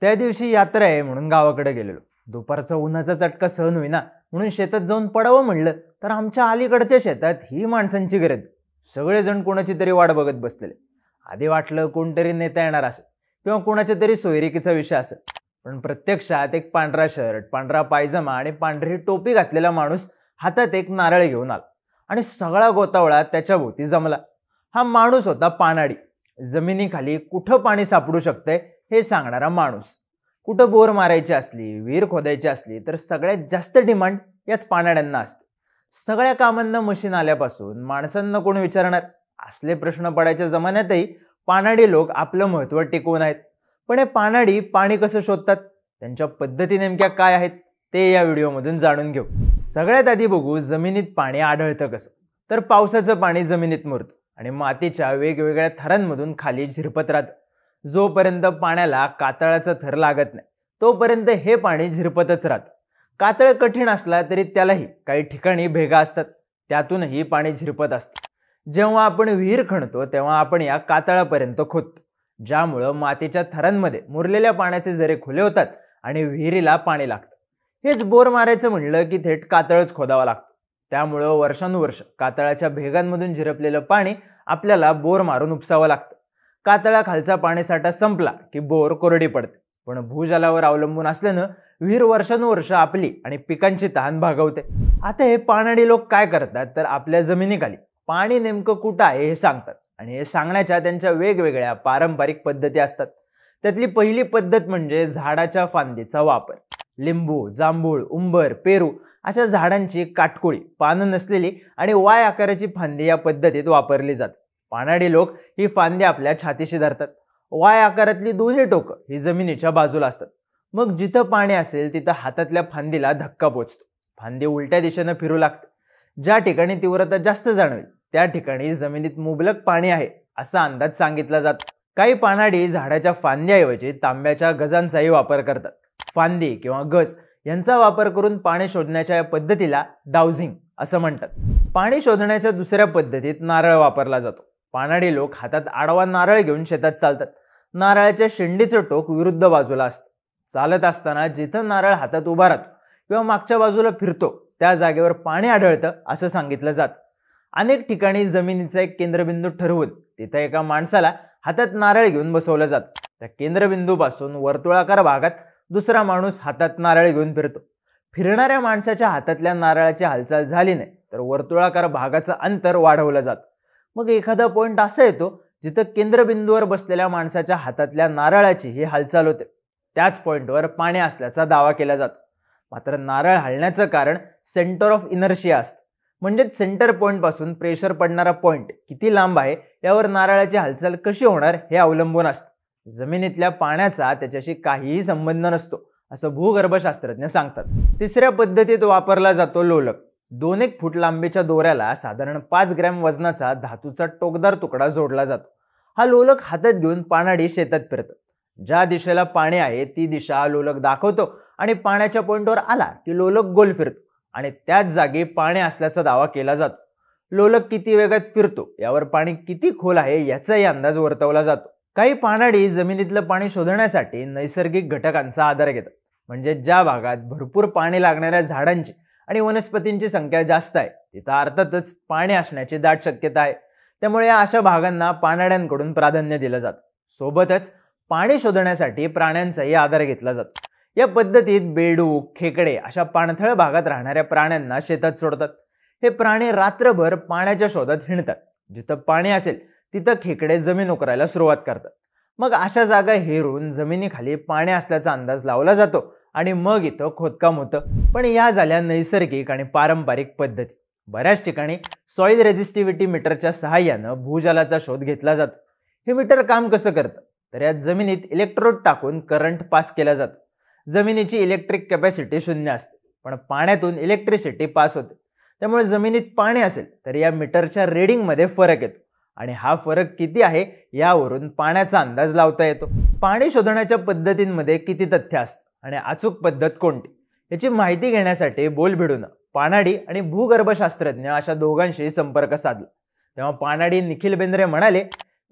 त्या दिवशी यात्रा आहे म्हणून गावाकडे गेलेलो दुपारचा उन्हाचा चटका सहन होईना म्हणून शेतात जाऊन पडावं म्हणलं तर आमच्या अलीकडच्या शेतात ही माणसांची गरज सगळेजण कोणाची तरी वाट बघत बसलेले आधी वाटलं कोणतरी नेता येणार असं किंवा कोणाच्या तरी सोयरिकीचा विषय असं पण प्रत्यक्षात एक पांढरा शर्ट पांढरा पायजमा आणि पांढरी टोपी घातलेला माणूस हातात एक नारळ घेऊन आला आणि सगळा गोतावळा त्याच्या भोवती जमला हा माणूस होता पानाडी जमिनीखाली कुठं पाणी सापडू शकतंय हे सांगणारा माणूस कुठं बोर मारायची असली विहीर खोदायची असली तर सगळ्यात जास्त डिमांड याच पानाड्यांना असते सगळ्या कामांना मशीन आल्यापासून माणसांना कोण विचारणार असले प्रश्न पडायच्या जमान्यातही पानाडी लोक आपलं महत्त्व टिकवून आहेत पण हे पानाडी पाणी कसं शोधतात त्यांच्या पद्धती नेमक्या काय आहेत ते या व्हिडिओमधून जाणून घेऊ सगळ्यात आधी बघू जमिनीत पाणी आढळतं कसं तर पावसाचं पाणी जमिनीत मुरतं आणि मातीच्या वेगवेगळ्या थरांमधून खाली झिरपत राहतं जोपर्यंत पाण्याला कातळाचा थर लागत नाही तोपर्यंत हे पाणी झिरपतच राहतं कातळ कठीण असला तरी त्यालाही काही ठिकाणी भेगा असतात त्यातूनही पाणी झिरपत असतं जेव्हा आपण विहीर खणतो तेव्हा आपण या कातळापर्यंत खोदतो ज्यामुळं मातीच्या थरांमध्ये मुरलेल्या पाण्याचे जरे खुले होतात आणि विहिरीला पाणी लागतं हेच बोर मारायचं म्हणलं की थेट कातळच खोदावा लागतो त्यामुळं वर्षानुवर्ष कातळाच्या भेगांमधून झिरपलेलं पाणी आपल्याला बोर मारून उपसावं लागतं कातळाखालचा पाणीसाठा संपला की बोर कोरडी पडते पण भूजलावर अवलंबून असल्यानं विहीर वर्षानुवर्ष आपली आणि पिकांची तहान भागवते आता हे पानाडी लोक काय करतात तर आपल्या जमिनीखाली पाणी नेमकं कुठं आहे हे सांगतात आणि हे सांगण्याच्या त्यांच्या वेगवेगळ्या पारंपरिक पद्धती असतात त्यातली पहिली पद्धत म्हणजे झाडाच्या फांदीचा वापर लिंबू जांभूळ उंबर पेरू अशा झाडांची काटकोळी पानं नसलेली आणि वाय आकाराची फांदी या पद्धतीत वापरली जाते पानाडी लोक ही फांदी आपल्या छातीशी धरतात वाय आकारातली दोन्ही टोकं ही जमिनीच्या बाजूला असतात मग जिथं पाणी असेल तिथं हातातल्या फांदीला धक्का पोचतो फांदी उलट्या दिशेनं फिरू लागते ज्या ठिकाणी तीव्रता जास्त जाणवेल त्या ठिकाणी जमिनीत मुबलक पाणी आहे असा अंदाज सांगितला जातो काही पानाडी झाडाच्या फांद्याऐवजी तांब्याच्या गजांचाही वापर करतात फांदी किंवा गज यांचा वापर करून पाणी शोधण्याच्या या पद्धतीला डाउझिंग असं म्हणतात पाणी शोधण्याच्या दुसऱ्या पद्धतीत नारळ वापरला जातो पानाडी लोक हातात आडवा नारळ घेऊन शेतात चालतात नारळाच्या शेंडीचं टोक विरुद्ध बाजूला असतं चालत असताना जिथं नारळ हातात उभा राहतो किंवा मागच्या बाजूला फिरतो त्या जागेवर पाणी आढळतं असं सांगितलं जातं अनेक ठिकाणी जमिनीचा एक केंद्रबिंदू ठरवून तिथं एका माणसाला हातात नारळ घेऊन बसवलं जातं त्या केंद्रबिंदूपासून वर्तुळाकार भागात दुसरा माणूस हातात नारळ घेऊन फिरतो फिरणाऱ्या माणसाच्या हातातल्या नारळाची हालचाल झाली नाही तर वर्तुळाकार भागाचं अंतर वाढवलं जातं मग एखादा पॉईंट असा येतो जिथं केंद्रबिंदूवर बसलेल्या माणसाच्या हातातल्या नारळाची ही हालचाल होते त्याच पॉईंटवर पाणी असल्याचा दावा केला जातो मात्र नारळ हलण्याचं कारण सेंटर ऑफ इनर्शिया असतं म्हणजेच सेंटर पॉईंटपासून प्रेशर पडणारा पॉईंट किती लांब आहे यावर नारळाची हालचाल कशी होणार हे अवलंबून असतं जमिनीतल्या पाण्याचा त्याच्याशी काहीही संबंध नसतो असं भूगर्भशास्त्रज्ञ सांगतात तिसऱ्या पद्धतीत वापरला जातो लोलक दोन एक फूट लांबीच्या दोऱ्याला साधारण पाच ग्रॅम वजनाचा धातूचा टोकदार तुकडा जोडला जातो हा लोलक हातात घेऊन पानाडी शेतात फिरतो ज्या दिशेला पाणी आहे ती दिशा लोलक दाखवतो आणि पाण्याच्या पॉईंटवर आला की लोलक गोल फिरतो आणि त्याच जागी पाणी असल्याचा दावा केला जातो लोलक किती वेगात फिरतो यावर पाणी किती खोल आहे याचाही अंदाज वर्तवला जातो काही पानाडी जमिनीतलं पाणी शोधण्यासाठी नैसर्गिक घटकांचा आधार घेतात म्हणजे ज्या भागात भरपूर पाणी लागणाऱ्या झाडांची आणि वनस्पतींची संख्या जास्त आहे तिथं अर्थातच पाणी असण्याची दाट शक्यता आहे त्यामुळे या अशा भागांना पानाड्यांकडून प्राधान्य दिलं जातं सोबतच पाणी शोधण्यासाठी प्राण्यांचाही आधार घेतला जातो या पद्धतीत बेडू खेकडे अशा पाणथळ भागात राहणाऱ्या प्राण्यांना शेतात सोडतात हे प्राणी रात्रभर पाण्याच्या शोधात हिणतात जिथं पाणी असेल तिथं खेकडे जमीन उकरायला सुरुवात करतात मग अशा जागा हेरून जमिनीखाली पाणी असल्याचा अंदाज लावला जातो आणि मग इथं खोदकाम होतं पण या झाल्या नैसर्गिक आणि पारंपरिक पद्धती बऱ्याच ठिकाणी सॉईल रेजिस्टिव्हिटी मीटरच्या सहाय्यानं भूजलाचा शोध घेतला जातो हे मीटर काम कसं करतं तर यात जमिनीत इलेक्ट्रोड टाकून करंट पास केला जातो जमिनीची इलेक्ट्रिक कॅपॅसिटी शून्य असते पण पाण्यातून इलेक्ट्रिसिटी पास होते त्यामुळे जमिनीत पाणी असेल तर या मीटरच्या रेडिंगमध्ये फरक येतो आणि हा फरक किती आहे यावरून पाण्याचा अंदाज लावता येतो पाणी शोधण्याच्या पद्धतींमध्ये किती तथ्य असतं आणि अचूक पद्धत कोणती याची माहिती घेण्यासाठी बोलभिडून पानाडी आणि भूगर्भशास्त्रज्ञ अशा दोघांशी संपर्क साधला तेव्हा पानाडी निखिल बेंद्रे म्हणाले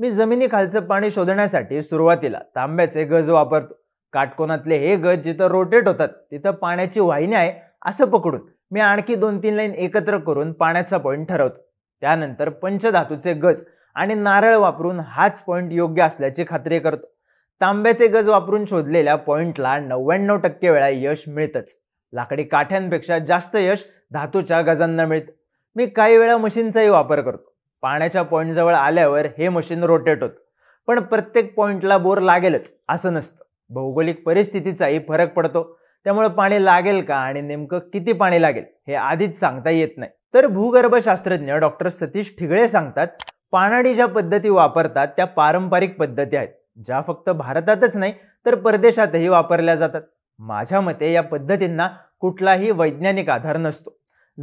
मी जमिनीखालचं पाणी शोधण्यासाठी सुरुवातीला तांब्याचे गज वापरतो काटकोनातले हे गज जिथं रोटेट होतात तिथं पाण्याची वाहिनी आहे असं पकडून मी आणखी दोन तीन लाईन एकत्र करून पाण्याचा पॉईंट ठरवतो त्यानंतर पंचधातूचे गज आणि नारळ वापरून हाच पॉईंट योग्य असल्याची खात्री करतो तांब्याचे गज वापरून शोधलेल्या पॉइंटला नव्याण्णव टक्के वेळा यश मिळतच लाकडी काठ्यांपेक्षा जास्त यश धातूच्या गजांना मिळतं मी काही वेळा मशीनचाही वापर करतो पाण्याच्या पॉईंटजवळ आल्यावर हे मशीन रोटेट होतं पण प्रत्येक पॉईंटला बोर लागेलच असं नसतं भौगोलिक परिस्थितीचाही फरक पडतो त्यामुळे पाणी लागेल का आणि नेमकं किती पाणी लागेल हे आधीच सांगता येत नाही तर भूगर्भशास्त्रज्ञ डॉक्टर सतीश ठिगळे सांगतात पानाडी ज्या पद्धती वापरतात त्या पारंपरिक पद्धती आहेत ज्या फक्त भारतातच नाही तर परदेशातही वापरल्या जातात माझ्या मते या पद्धतींना कुठलाही वैज्ञानिक आधार नसतो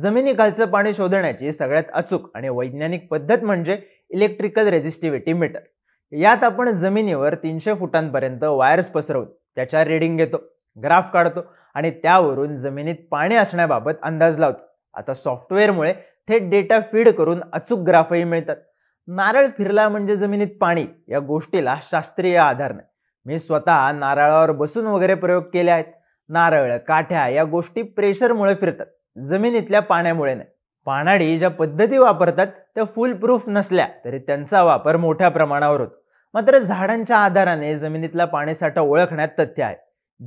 जमिनीखालचं पाणी शोधण्याची सगळ्यात अचूक आणि वैज्ञानिक पद्धत म्हणजे इलेक्ट्रिकल रेजिस्टिव्हिटी मीटर यात आपण जमिनीवर तीनशे फुटांपर्यंत वायर्स पसरवून त्याच्या रिडिंग घेतो ग्राफ काढतो आणि त्यावरून जमिनीत पाणी असण्याबाबत अंदाज लावतो आता सॉफ्टवेअरमुळे थेट डेटा फीड करून अचूक ग्राफही मिळतात नारळ फिरला म्हणजे जमिनीत पाणी या गोष्टीला शास्त्रीय आधार नाही मी स्वतः नारळावर बसून वगैरे प्रयोग केले आहेत नारळ काठ्या या गोष्टी प्रेशरमुळे फिरतात जमिनीतल्या पाण्यामुळे नाही पाणाडी ज्या पद्धती वापरतात त्या फुल प्रूफ नसल्या तरी त्यांचा वापर मोठ्या प्रमाणावर होतो मात्र झाडांच्या आधाराने जमिनीतला पाणीसाठा ओळखण्यात तथ्य आहे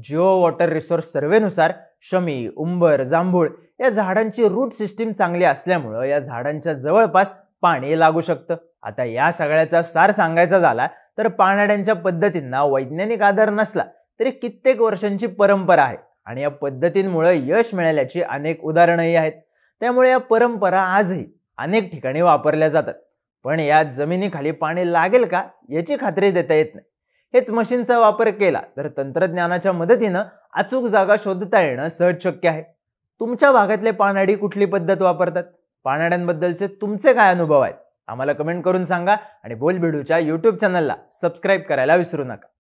जिओ वॉटर रिसोर्स सर्व्हेनुसार शमी उंबर जांभूळ या झाडांची रूट सिस्टीम चांगली असल्यामुळं या झाडांच्या जवळपास पाणी लागू शकतं आता या सगळ्याचा सार सांगायचा झाला तर पानाड्यांच्या पद्धतींना वैज्ञानिक आधार नसला तरी कित्येक वर्षांची परंपरा आहे आणि या पद्धतींमुळे यश मिळाल्याची अनेक उदाहरणंही आहेत त्यामुळे या परंपरा आजही अनेक ठिकाणी वापरल्या जातात पण या जमिनीखाली पाणी लागेल का याची खात्री देता येत नाही हेच मशीनचा वापर केला तर तंत्रज्ञानाच्या मदतीनं अचूक जागा शोधता येणं सहज शक्य आहे तुमच्या भागातले पानाडी कुठली पद्धत वापरतात पानाड्यांबद्दलचे तुमचे काय अनुभव आहेत आम्हाला कमेंट करून सांगा आणि बोल बोलबिडूच्या यूट्यूब चॅनलला सबस्क्राईब करायला विसरू नका